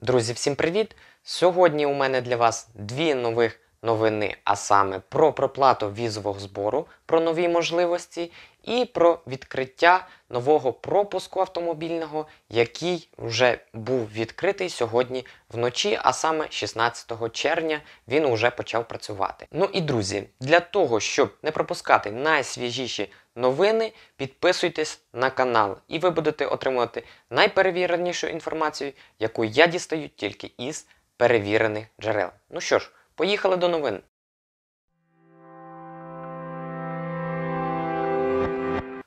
Друзі, всім привіт! Сьогодні у мене для вас дві нових новини, а саме про проплату візового збору, про нові можливості і про відкриття нового пропуску автомобільного, який вже був відкритий сьогодні вночі, а саме 16 червня він вже почав працювати. Ну і друзі, для того, щоб не пропускати найсвіжіші новини, підписуйтесь на канал, і ви будете отримувати найперевіренішу інформацію, яку я дістаю тільки із перевірених джерел. Ну що ж. Поїхали до новин.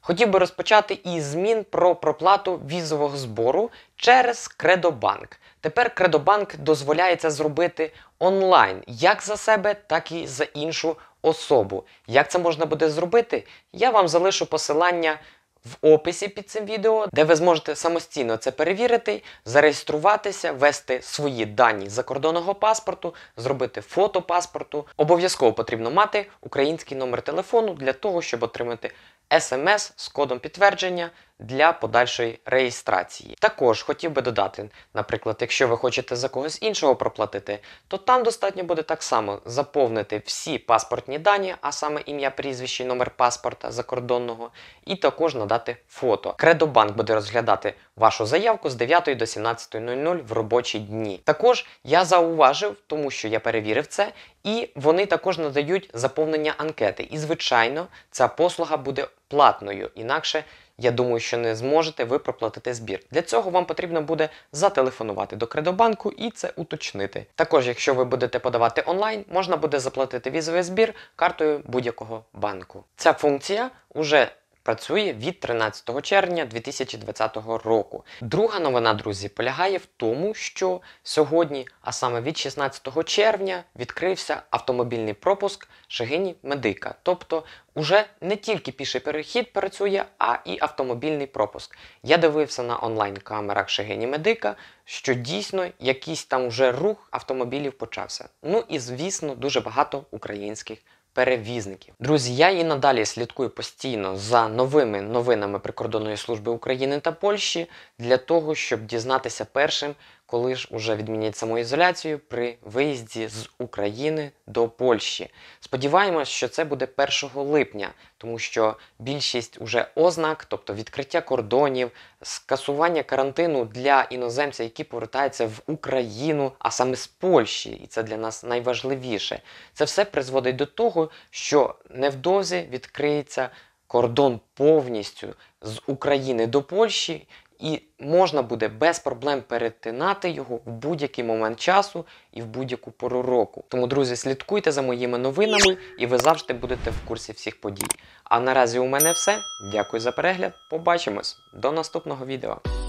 Хотів би розпочати із змін про проплату візового збору через Кредобанк. Тепер Кредобанк дозволяється зробити онлайн як за себе, так і за іншу особу. Як це можна буде зробити? Я вам залишу посилання в описі під цим відео, де ви зможете самостійно це перевірити, зареєструватися, ввести свої дані закордонного паспорту, зробити фото паспорту. Обов'язково потрібно мати український номер телефону для того, щоб отримати смс з кодом підтвердження для подальшої реєстрації. Також хотів би додати, наприклад, якщо ви хочете за когось іншого проплатити, то там достатньо буде так само заповнити всі паспортні дані, а саме ім'я, прізвище, номер паспорта закордонного, і також надати фото. Кредобанк буде розглядати вашу заявку з 9 до 17.00 в робочі дні. Також я зауважив, тому що я перевірив це, і вони також надають заповнення анкети. І, звичайно, ця послуга буде платною, інакше. Я думаю, що не зможете ви проплатити збір. Для цього вам потрібно буде зателефонувати до Кредобанку і це уточнити. Також, якщо ви будете подавати онлайн, можна буде заплатити візовий збір картою будь-якого банку. Ця функція вже працює від 13 червня 2020 року. Друга новина, друзі, полягає в тому, що сьогодні, а саме від 16 червня, відкрився автомобільний пропуск Шагині Медика. Тобто, уже не тільки піший перехід працює, а і автомобільний пропуск. Я дивився на онлайн-камерах Шагині Медика, що дійсно якийсь там вже рух автомобілів почався. Ну і звісно, дуже багато українських перевізників. Друзі, я і надалі слідкую постійно за новими новинами Прикордонної служби України та Польщі для того, щоб дізнатися першим, коли ж уже відмінять самоізоляцію при виїзді з України до Польщі. Сподіваємось, що це буде 1 липня, тому що більшість уже ознак, тобто відкриття кордонів, скасування карантину для іноземця, які повертаються в Україну, а саме з Польщі, і це для нас найважливіше. Це все призводить до того, що невдовзі відкриється кордон повністю з України до Польщі і можна буде без проблем перетинати його в будь-який момент часу і в будь-яку пору року. Тому, друзі, слідкуйте за моїми новинами, і ви завжди будете в курсі всіх подій. А наразі у мене все. Дякую за перегляд. Побачимось до наступного відео.